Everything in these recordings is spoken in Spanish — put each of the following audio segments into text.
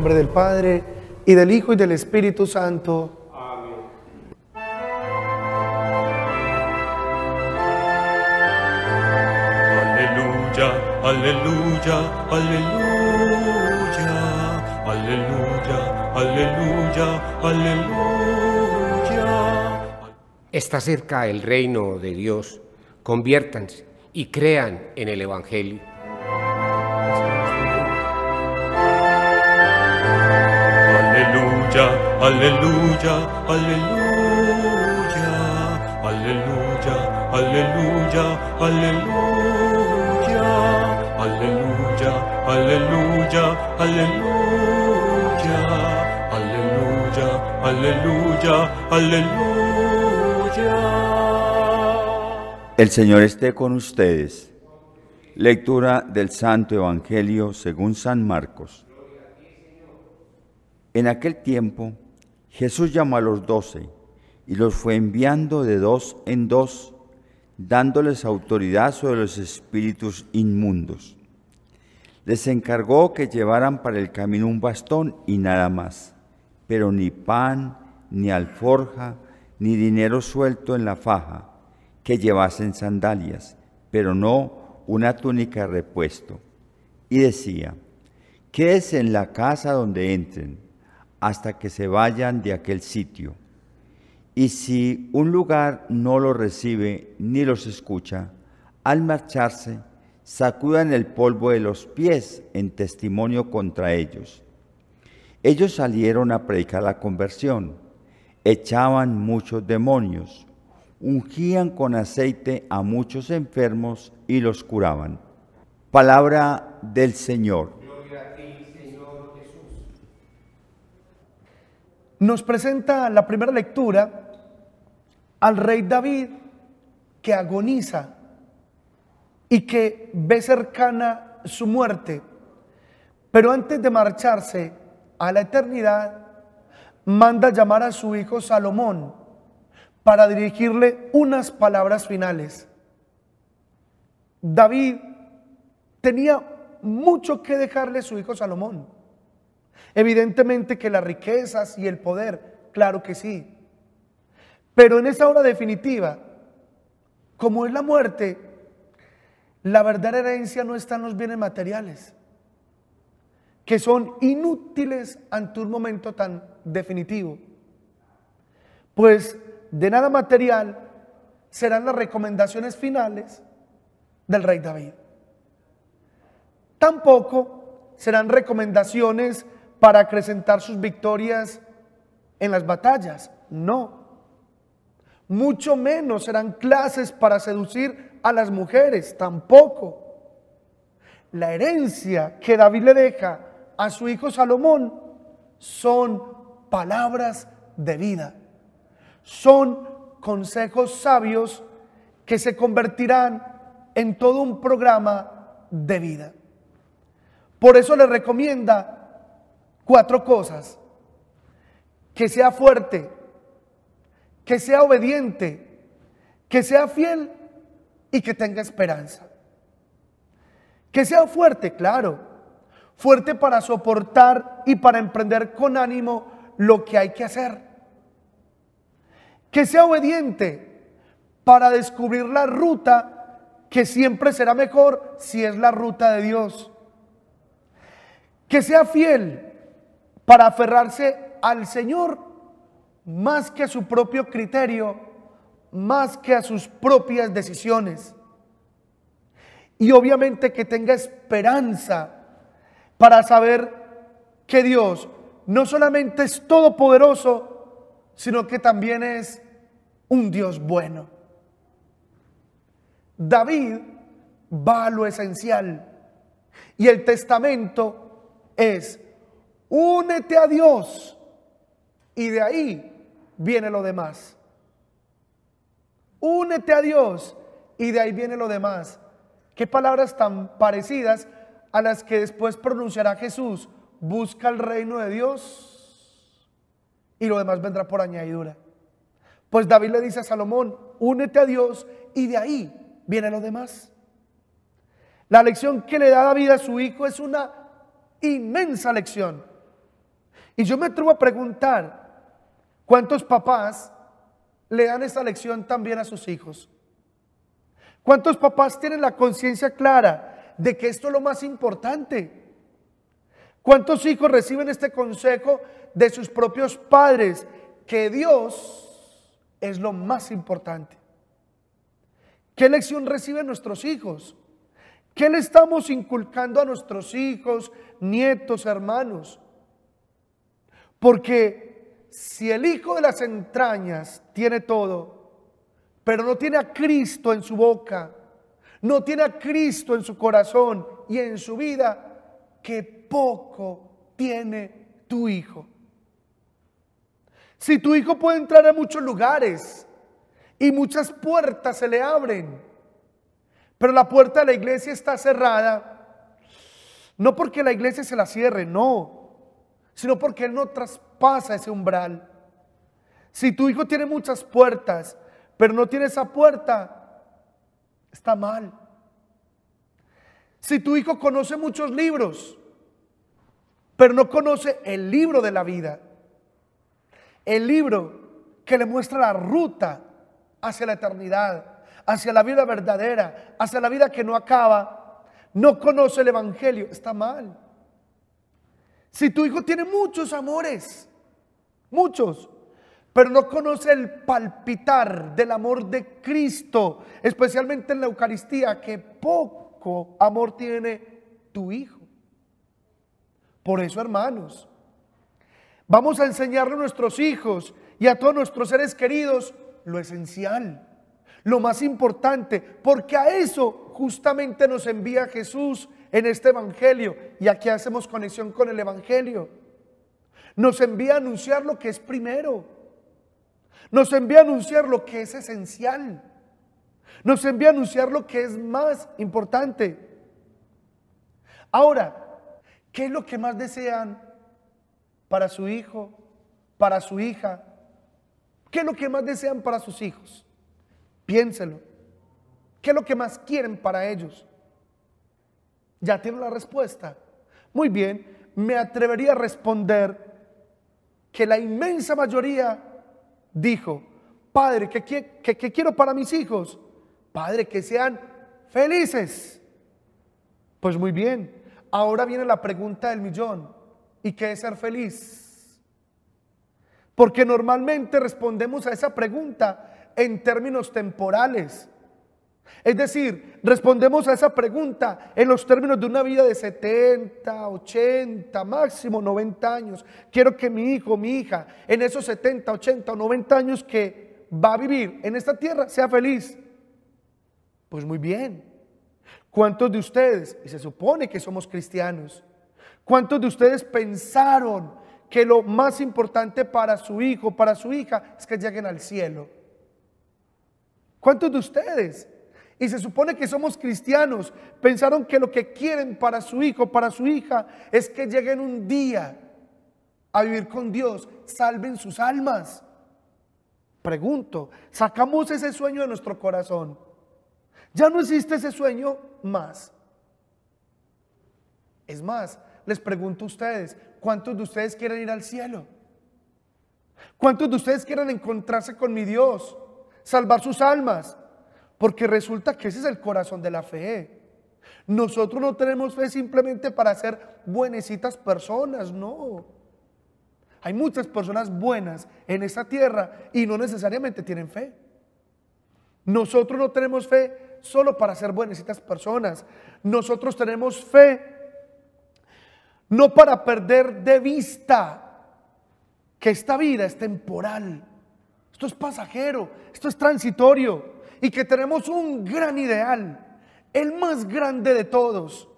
nombre del Padre, y del Hijo, y del Espíritu Santo. aleluya, aleluya, aleluya, aleluya, aleluya. Está cerca el reino de Dios, conviértanse y crean en el Evangelio. aleluya, aleluya, aleluya, aleluya, aleluya, aleluya, aleluya, aleluya, aleluya, aleluya, aleluya. El Señor esté con ustedes. Lectura del Santo Evangelio según San Marcos. En aquel tiempo, Jesús llamó a los doce y los fue enviando de dos en dos, dándoles autoridad sobre los espíritus inmundos. Les encargó que llevaran para el camino un bastón y nada más, pero ni pan, ni alforja, ni dinero suelto en la faja, que llevasen sandalias, pero no una túnica repuesto. Y decía, ¿Qué es en la casa donde entren hasta que se vayan de aquel sitio. Y si un lugar no los recibe ni los escucha, al marcharse, sacudan el polvo de los pies en testimonio contra ellos. Ellos salieron a predicar la conversión, echaban muchos demonios, ungían con aceite a muchos enfermos y los curaban. Palabra del Señor. nos presenta la primera lectura al rey David que agoniza y que ve cercana su muerte. Pero antes de marcharse a la eternidad, manda llamar a su hijo Salomón para dirigirle unas palabras finales. David tenía mucho que dejarle a su hijo Salomón. Evidentemente que las riquezas y el poder, claro que sí. Pero en esa hora definitiva, como es la muerte, la verdadera herencia no están los bienes materiales, que son inútiles ante un momento tan definitivo. Pues de nada material serán las recomendaciones finales del rey David. Tampoco serán recomendaciones para acrecentar sus victorias en las batallas. No. Mucho menos serán clases para seducir a las mujeres. Tampoco. La herencia que David le deja a su hijo Salomón son palabras de vida. Son consejos sabios que se convertirán en todo un programa de vida. Por eso le recomienda cuatro cosas. Que sea fuerte, que sea obediente, que sea fiel y que tenga esperanza. Que sea fuerte, claro, fuerte para soportar y para emprender con ánimo lo que hay que hacer. Que sea obediente para descubrir la ruta que siempre será mejor si es la ruta de Dios. Que sea fiel para aferrarse al Señor más que a su propio criterio, más que a sus propias decisiones. Y obviamente que tenga esperanza para saber que Dios no solamente es todopoderoso, sino que también es un Dios bueno. David va a lo esencial y el testamento es Únete a Dios y de ahí viene lo demás. Únete a Dios y de ahí viene lo demás. Qué palabras tan parecidas a las que después pronunciará Jesús. Busca el reino de Dios y lo demás vendrá por añadidura. Pues David le dice a Salomón, únete a Dios y de ahí viene lo demás. La lección que le da David a su hijo es una inmensa lección. Y yo me atrevo a preguntar, ¿cuántos papás le dan esta lección también a sus hijos? ¿Cuántos papás tienen la conciencia clara de que esto es lo más importante? ¿Cuántos hijos reciben este consejo de sus propios padres? Que Dios es lo más importante. ¿Qué lección reciben nuestros hijos? ¿Qué le estamos inculcando a nuestros hijos, nietos, hermanos? Porque si el hijo de las entrañas tiene todo, pero no tiene a Cristo en su boca, no tiene a Cristo en su corazón y en su vida, que poco tiene tu hijo. Si tu hijo puede entrar a muchos lugares y muchas puertas se le abren, pero la puerta de la iglesia está cerrada, no porque la iglesia se la cierre, no, sino porque Él no traspasa ese umbral. Si tu hijo tiene muchas puertas, pero no tiene esa puerta, está mal. Si tu hijo conoce muchos libros, pero no conoce el libro de la vida, el libro que le muestra la ruta hacia la eternidad, hacia la vida verdadera, hacia la vida que no acaba, no conoce el Evangelio, está mal. Si tu hijo tiene muchos amores, muchos, pero no conoce el palpitar del amor de Cristo, especialmente en la Eucaristía, que poco amor tiene tu hijo. Por eso, hermanos, vamos a enseñarle a nuestros hijos y a todos nuestros seres queridos lo esencial, lo más importante, porque a eso justamente nos envía Jesús en este Evangelio y aquí hacemos conexión con el Evangelio. Nos envía a anunciar lo que es primero. Nos envía a anunciar lo que es esencial. Nos envía a anunciar lo que es más importante. Ahora, ¿qué es lo que más desean para su hijo, para su hija? ¿Qué es lo que más desean para sus hijos? Piénselo. ¿Qué es lo que más quieren para ellos? Ya tiene la respuesta. Muy bien, me atrevería a responder que la inmensa mayoría dijo, Padre, ¿qué, quiero para mis hijos? Padre, que sean felices. Pues muy bien, ahora viene la pregunta del millón. ¿Y qué es ser feliz? Porque normalmente respondemos a esa pregunta en términos temporales. Es decir, respondemos a esa pregunta en los términos de una vida de 70, 80, máximo 90 años. Quiero que mi hijo, mi hija, en esos 70, 80 o 90 años que va a vivir en esta tierra, sea feliz. Pues muy bien. ¿Cuántos de ustedes, y se supone que somos cristianos, cuántos de ustedes pensaron que lo más importante para su hijo, para su hija, es que lleguen al cielo? ¿Cuántos de ustedes y se supone que somos cristianos, pensaron que lo que quieren para su hijo, para su hija, es que lleguen un día a vivir con Dios, salven sus almas. Pregunto, sacamos ese sueño de nuestro corazón. Ya no existe ese sueño más. Es más, les pregunto a ustedes, ¿cuántos de ustedes quieren ir al cielo? ¿Cuántos de ustedes quieren encontrarse con mi Dios? Salvar sus almas. Porque resulta que ese es el corazón de la fe. Nosotros no tenemos fe simplemente para ser buenecitas personas, no. Hay muchas personas buenas en esta tierra y no necesariamente tienen fe. Nosotros no tenemos fe solo para ser buenecitas personas. Nosotros tenemos fe no para perder de vista que esta vida es temporal. Esto es pasajero, esto es transitorio y que tenemos un gran ideal, el más grande de todos.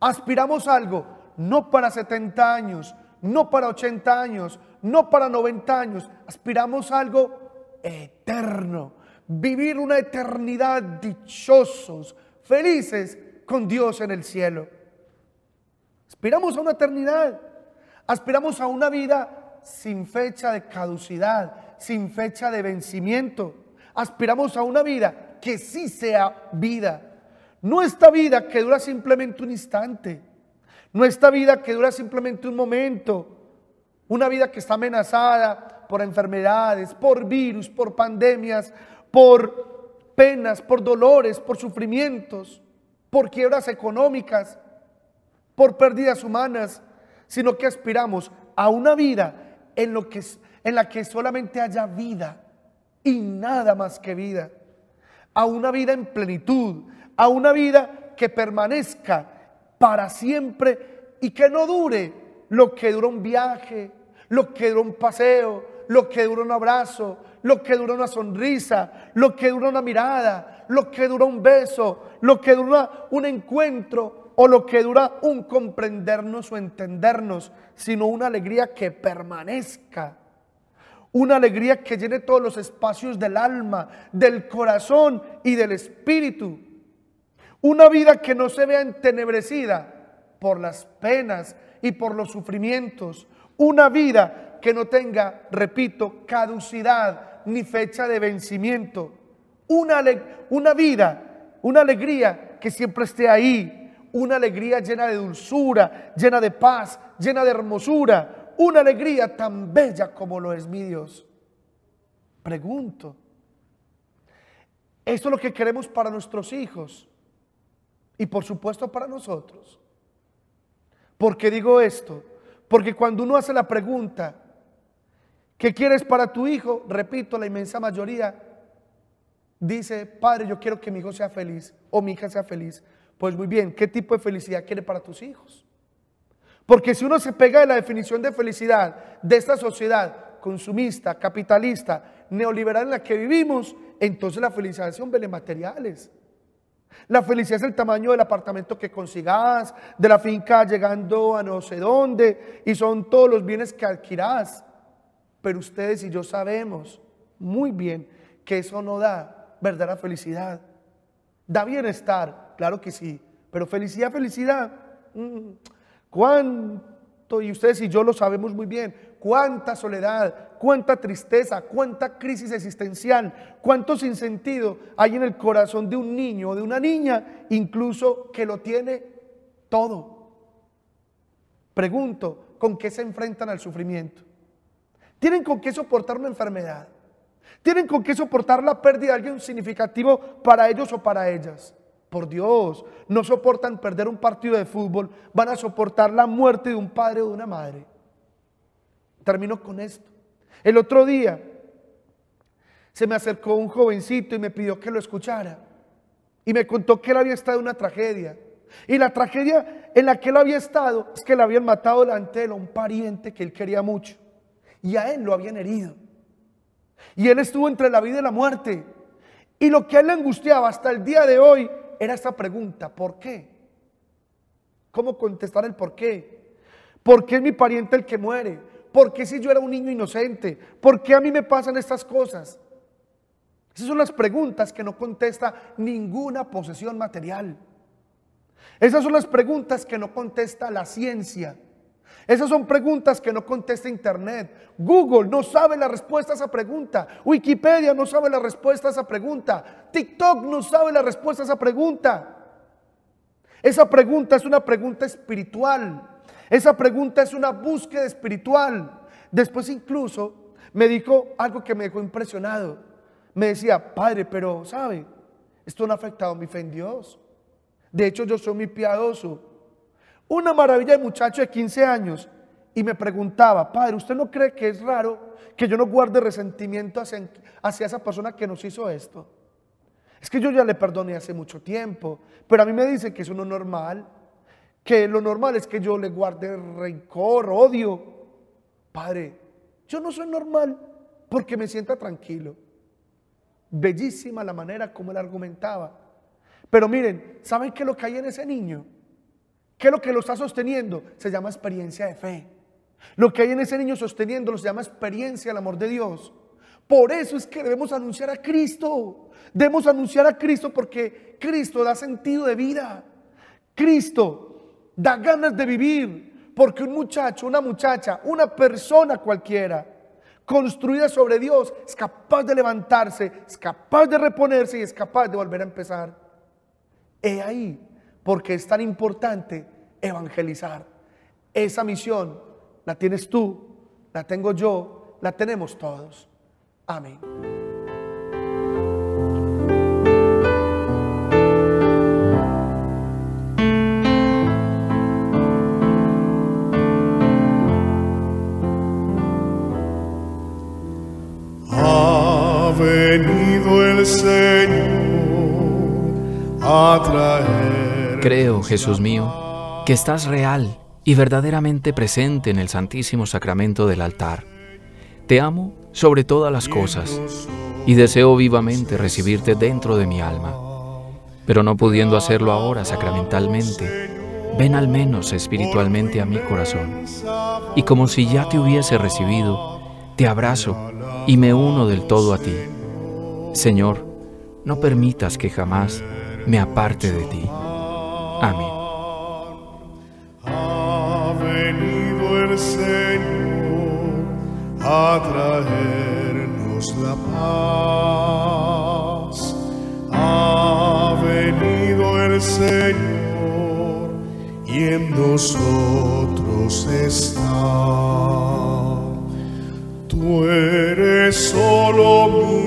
Aspiramos algo, no para 70 años, no para 80 años, no para 90 años, aspiramos algo eterno, vivir una eternidad dichosos, felices con Dios en el cielo. Aspiramos a una eternidad, aspiramos a una vida sin fecha de caducidad, sin fecha de vencimiento aspiramos a una vida que sí sea vida. No esta vida que dura simplemente un instante. No esta vida que dura simplemente un momento. Una vida que está amenazada por enfermedades, por virus, por pandemias, por penas, por dolores, por sufrimientos, por quiebras económicas, por pérdidas humanas, sino que aspiramos a una vida en, en la que solamente haya vida, y nada más que vida, a una vida en plenitud, a una vida que permanezca para siempre y que no dure lo que dura un viaje, lo que dura un paseo, lo que dura un abrazo, lo que dura una sonrisa, lo que dura una mirada, lo que dura un beso, lo que dura un encuentro o lo que dura un comprendernos o entendernos, sino una alegría que permanezca una alegría que llene todos los espacios del alma, del corazón y del espíritu. Una vida que no se vea entenebrecida por las penas y por los sufrimientos. Una vida que no tenga, repito, caducidad ni fecha de vencimiento. Una, una vida, una alegría que siempre esté ahí. Una alegría llena de dulzura, llena de paz, llena de hermosura una alegría tan bella como lo es mi Dios. Pregunto, Esto es lo que queremos para nuestros hijos? Y por supuesto para nosotros. ¿Por qué digo esto? Porque cuando uno hace la pregunta, ¿qué quieres para tu hijo? Repito, la inmensa mayoría dice, padre, yo quiero que mi hijo sea feliz o mi hija sea feliz. Pues muy bien, ¿qué tipo de felicidad quiere para tus hijos? Porque si uno se pega de la definición de felicidad de esta sociedad consumista, capitalista, neoliberal en la que vivimos, entonces la felicidad son bienes materiales. La felicidad es el tamaño del apartamento que consigas, de la finca llegando a no sé dónde, y son todos los bienes que adquirás. Pero ustedes y yo sabemos muy bien que eso no da verdadera felicidad. Da bienestar, claro que sí, pero felicidad, felicidad. Mm, Cuánto, y ustedes y yo lo sabemos muy bien, cuánta soledad, cuánta tristeza, cuánta crisis existencial, cuánto sinsentido hay en el corazón de un niño o de una niña, incluso que lo tiene todo. Pregunto, ¿con qué se enfrentan al sufrimiento? ¿Tienen con qué soportar una enfermedad? ¿Tienen con qué soportar la pérdida de alguien significativo para ellos o para ellas? Por Dios, no soportan perder un partido de fútbol, van a soportar la muerte de un padre o de una madre. Termino con esto. El otro día se me acercó un jovencito y me pidió que lo escuchara. Y me contó que él había estado en una tragedia. Y la tragedia en la que él había estado es que le habían matado delante de a un pariente que él quería mucho. Y a él lo habían herido. Y él estuvo entre la vida y la muerte. Y lo que a él le angustiaba hasta el día de hoy era esta pregunta, ¿por qué? ¿Cómo contestar el por qué? ¿Por qué es mi pariente el que muere? ¿Por qué si yo era un niño inocente? ¿Por qué a mí me pasan estas cosas? Esas son las preguntas que no contesta ninguna posesión material. Esas son las preguntas que no contesta la ciencia. Esas son preguntas que no contesta Internet. Google no sabe la respuesta a esa pregunta. Wikipedia no sabe la respuesta a esa pregunta. TikTok no sabe la respuesta a esa pregunta. Esa pregunta es una pregunta espiritual. Esa pregunta es una búsqueda espiritual. Después incluso me dijo algo que me dejó impresionado. Me decía, padre, pero ¿sabe? Esto no ha afectado mi fe en Dios. De hecho, yo soy muy piadoso una maravilla de muchacho de 15 años. Y me preguntaba, padre, ¿usted no cree que es raro que yo no guarde resentimiento hacia, hacia esa persona que nos hizo esto? Es que yo ya le perdoné hace mucho tiempo, pero a mí me dice que eso no es normal, que lo normal es que yo le guarde rencor, odio. Padre, yo no soy normal porque me sienta tranquilo. Bellísima la manera como él argumentaba. Pero miren, ¿saben qué es lo que hay en ese niño? ¿Qué es lo que lo está sosteniendo? Se llama experiencia de fe. Lo que hay en ese niño Lo se llama experiencia del amor de Dios. Por eso es que debemos anunciar a Cristo. Debemos anunciar a Cristo porque Cristo da sentido de vida. Cristo da ganas de vivir porque un muchacho, una muchacha, una persona cualquiera construida sobre Dios es capaz de levantarse, es capaz de reponerse y es capaz de volver a empezar. He ahí porque es tan importante evangelizar. Esa misión la tienes tú, la tengo yo, la tenemos todos. Amén. venido el Señor a Creo, Jesús mío, que estás real y verdaderamente presente en el Santísimo Sacramento del altar. Te amo sobre todas las cosas y deseo vivamente recibirte dentro de mi alma. Pero no pudiendo hacerlo ahora sacramentalmente, ven al menos espiritualmente a mi corazón. Y como si ya te hubiese recibido, te abrazo y me uno del todo a ti. Señor, no permitas que jamás me aparte de ti. Ha venido el Señor a traernos la paz. Ha venido el Señor y en nosotros está. Tú eres solo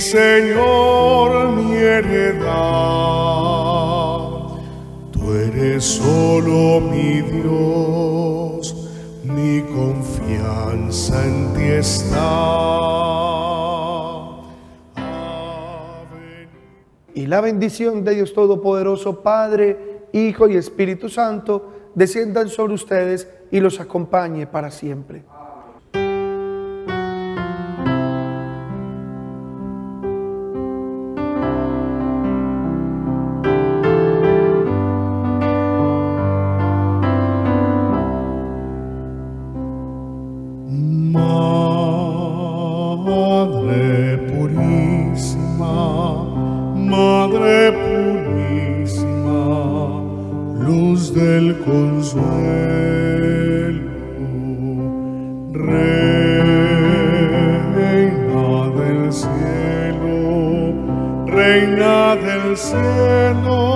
Señor, mi heredad. Tú eres solo mi Dios, mi confianza en ti está. Y la bendición de Dios Todopoderoso, Padre, Hijo y Espíritu Santo, desciendan sobre ustedes y los acompañe para siempre. consuelo, reina del cielo, reina del cielo.